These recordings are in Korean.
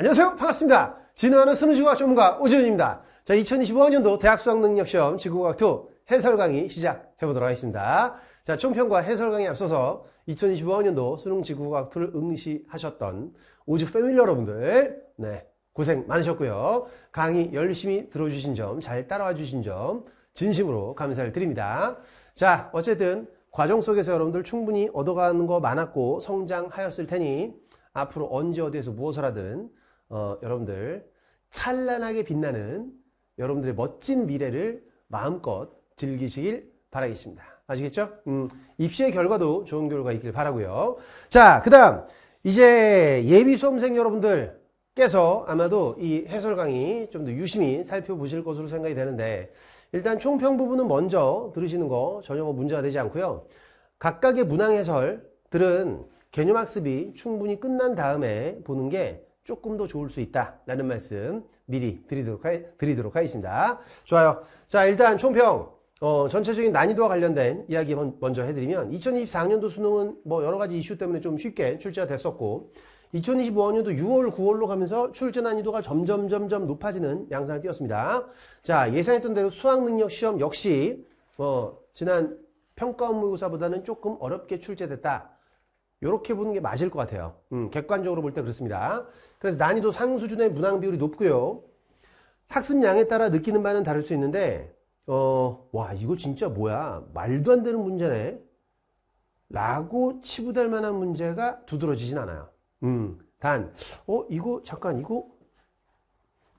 안녕하세요. 반갑습니다. 진화하는 수능지구학 전문가 오지훈입니다. 자, 2025학년도 대학수학능력시험 지구과학 2 해설 강의 시작해 보도록 하겠습니다. 자, 총평과 해설 강의 에 앞서서 2025학년도 수능 지구과학 2를 응시하셨던 오즈 패밀리 여러분들, 네, 고생 많으셨고요. 강의 열심히 들어주신 점, 잘 따라와 주신 점, 진심으로 감사를 드립니다. 자, 어쨌든 과정 속에서 여러분들 충분히 얻어가는 거 많았고 성장하였을 테니 앞으로 언제 어디에서 무엇을 하든 어, 여러분들 찬란하게 빛나는 여러분들의 멋진 미래를 마음껏 즐기시길 바라겠습니다. 아시겠죠? 음, 입시의 결과도 좋은 결과 있길 바라고요. 자, 그 다음 이제 예비 수험생 여러분들께서 아마도 이 해설 강의 좀 더 유심히 살펴보실 것으로 생각이 되는데 일단 총평 부분은 먼저 들으시는 거 전혀 뭐 문제가 되지 않고요. 각각의 문항 해설들은 개념 학습이 충분히 끝난 다음에 보는 게 조금 더 좋을 수 있다라는 말씀 미리 드리도록, 하, 드리도록 하겠습니다. 좋아요. 자 일단 총평 어, 전체적인 난이도와 관련된 이야기 먼저 해드리면 2024학년도 수능은 뭐 여러 가지 이슈 때문에 좀 쉽게 출제가 됐었고 2025학년도 6월, 9월로 가면서 출제 난이도가 점점 점점 높아지는 양상을 띄었습니다. 자 예상했던 대로 수학 능력 시험 역시 어, 지난 평가 업무고사보다는 조금 어렵게 출제됐다. 이렇게 보는 게 맞을 것 같아요. 음, 객관적으로 볼 때 그렇습니다. 그래서 난이도 상수준의 문항 비율이 높고요. 학습량에 따라 느끼는 바는 다를 수 있는데 어, 와 이거 진짜 뭐야 말도 안 되는 문제네 라고 치부될 만한 문제가 두드러지진 않아요. 음, 단, 어, 이거, 잠깐, 이거,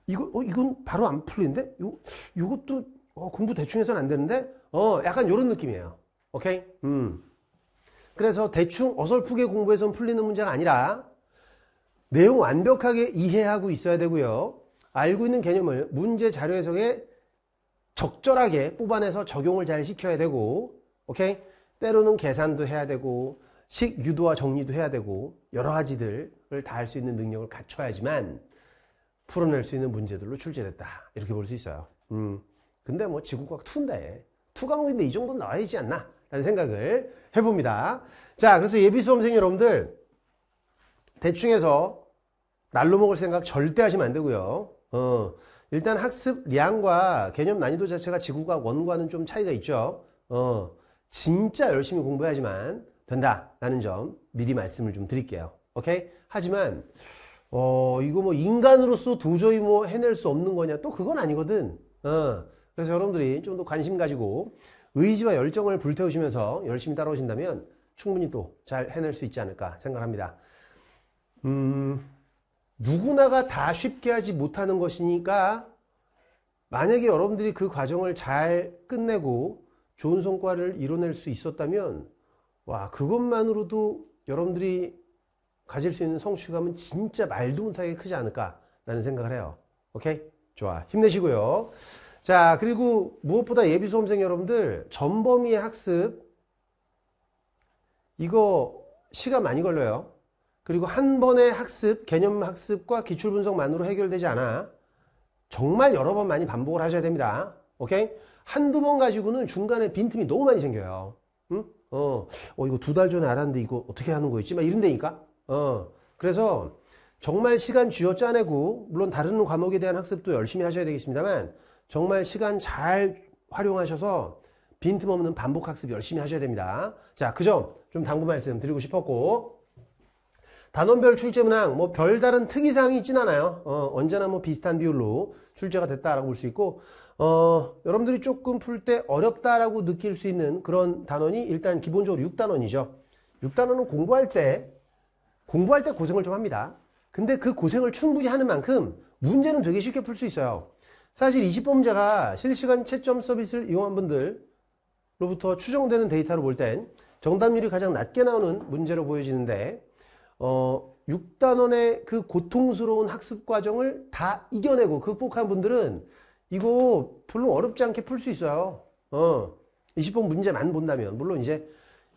이거, 어, 이건 바로 안 풀리는데? 요, 요것도, 어, 공부 대충 해서는 안 되는데? 어, 약간 요런 느낌이에요. 오케이? 음. 그래서 대충 어설프게 공부해서 풀리는 문제가 아니라 내용 완벽하게 이해하고 있어야 되고요. 알고 있는 개념을 문제 자료 해석에 적절하게 뽑아내서 적용을 잘 시켜야 되고 오케이? 때로는 계산도 해야 되고 식 유도와 정리도 해야 되고 여러 가지들을 다 할 수 있는 능력을 갖춰야지만 풀어낼 수 있는 문제들로 출제됐다 이렇게 볼 수 있어요 음. 근데 뭐 지구과학 2인데 2과목인데 이 정도는 나와야지 않나 라는 생각을 해봅니다. 자, 그래서 예비수험생 여러분들 대충해서 날로 먹을 생각 절대 하시면 안 되고요. 어, 일단 학습량과 개념 난이도 자체가 지구과 원과는 좀 차이가 있죠. 어, 진짜 열심히 공부해야지만 된다라는 점 미리 말씀을 좀 드릴게요. 오케이? 하지만 어, 이거 뭐 인간으로서 도저히 뭐 해낼 수 없는 거냐 또 그건 아니거든. 어, 그래서 여러분들이 좀 더 관심 가지고 의지와 열정을 불태우시면서 열심히 따라오신다면 충분히 또 잘 해낼 수 있지 않을까 생각합니다. 음, 누구나가 다 쉽게 하지 못하는 것이니까 만약에 여러분들이 그 과정을 잘 끝내고 좋은 성과를 이뤄낼 수 있었다면 와 그것만으로도 여러분들이 가질 수 있는 성취감은 진짜 말도 못하게 크지 않을까라는 생각을 해요. 오케이? 좋아. 힘내시고요. 자 그리고 무엇보다 예비수험생 여러분들 전범위의 학습 이거 시간 많이 걸려요 그리고 한 번의 학습 개념 학습과 기출 분석만으로 해결되지 않아 정말 여러 번 많이 반복을 하셔야 됩니다 오케이 한두 번 가지고는 중간에 빈틈이 너무 많이 생겨요 응? 어, 어 이거 두 달 전에 알았는데 이거 어떻게 하는 거였지 막 이런 데니까 어 그래서 정말 시간 쥐어 짜내고 물론 다른 과목에 대한 학습도 열심히 하셔야 되겠습니다만 정말 시간 잘 활용하셔서 빈틈없는 반복 학습 열심히 하셔야 됩니다. 자, 그 점 좀 당부 말씀 드리고 싶었고 단원별 출제 문항 뭐 별다른 특이사항이 있진 않아요. 어, 언제나 뭐 비슷한 비율로 출제가 됐다라고 볼 수 있고 어, 여러분들이 조금 풀 때 어렵다라고 느낄 수 있는 그런 단원이 일단 기본적으로 6단원이죠. 6단원은 공부할 때 공부할 때 고생을 좀 합니다. 근데 그 고생을 충분히 하는 만큼 문제는 되게 쉽게 풀 수 있어요. 사실 20범죄가 실시간 채점 서비스를 이용한 분들로부터 추정되는 데이터로 볼 땐 정답률이 가장 낮게 나오는 문제로 보여지는데 어, 6단원의 그 고통스러운 학습 과정을 다 이겨내고 극복한 분들은 이거 별로 어렵지 않게 풀 수 있어요 어, 20번 문제만 본다면 물론 이제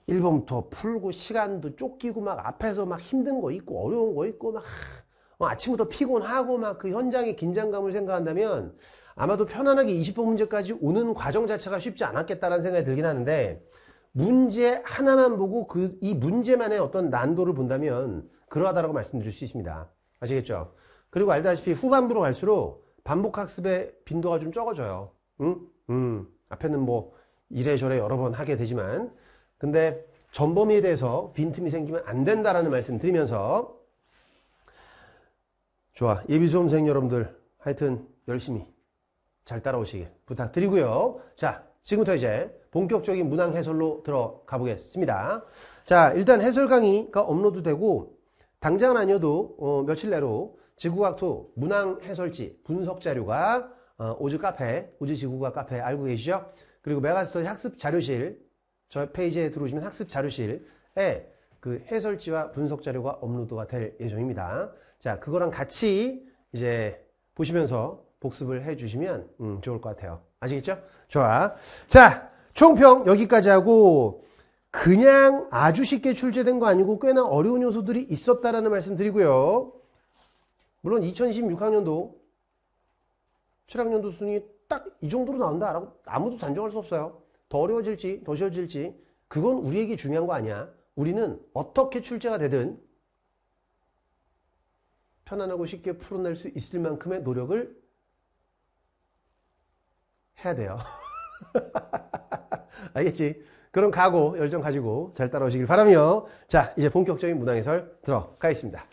1번부터 풀고 시간도 쫓기고 막 앞에서 막 힘든 거 있고 어려운 거 있고 막뭐 아침부터 피곤하고 막 그 현장의 긴장감을 생각한다면 아마도 편안하게 20번 문제까지 오는 과정 자체가 쉽지 않았겠다라는 생각이 들긴 하는데 문제 하나만 보고 그 이 문제만의 어떤 난도를 본다면 그러하다라고 말씀드릴 수 있습니다. 아시겠죠? 그리고 알다시피 후반부로 갈수록 반복 학습의 빈도가 좀 적어져요. 응? 음. 앞에는 뭐 이래저래 여러 번 하게 되지만 근데 전범위에 대해서 빈틈이 생기면 안 된다라는 말씀 드리면서 좋아. 예비수험생 여러분들 하여튼 열심히 잘 따라오시길 부탁드리고요. 자, 지금부터 이제 본격적인 문항 해설로 들어가 보겠습니다. 자, 일단 해설 강의가 업로드되고 당장은 아니어도 어, 며칠 내로 지구과학2 문항 해설지 분석 자료가 어, 오즈 카페, 오즈 지구과학 카페 알고 계시죠? 그리고 메가스터 학습 자료실 저 페이지에 들어오시면 학습 자료실에 그 해설지와 분석 자료가 업로드가 될 예정입니다. 자, 그거랑 같이 이제 보시면서 복습을 해주시면 음, 좋을 것 같아요. 아시겠죠? 좋아. 자, 총평 여기까지 하고 그냥 아주 쉽게 출제된 거 아니고 꽤나 어려운 요소들이 있었다라는 말씀 드리고요. 물론 2026학년도 7학년도 순위 딱 이 정도로 나온다라고 아무도 단정할 수 없어요. 더 어려워질지 더 쉬워질지 그건 우리에게 중요한 거 아니야. 우리는 어떻게 출제가 되든 편안하고 쉽게 풀어낼 수 있을 만큼의 노력을 해야 돼요. 알겠지? 그럼 가고 열정 가지고 잘 따라오시길 바라며 자, 이제 본격적인 문항 해설 들어가겠습니다.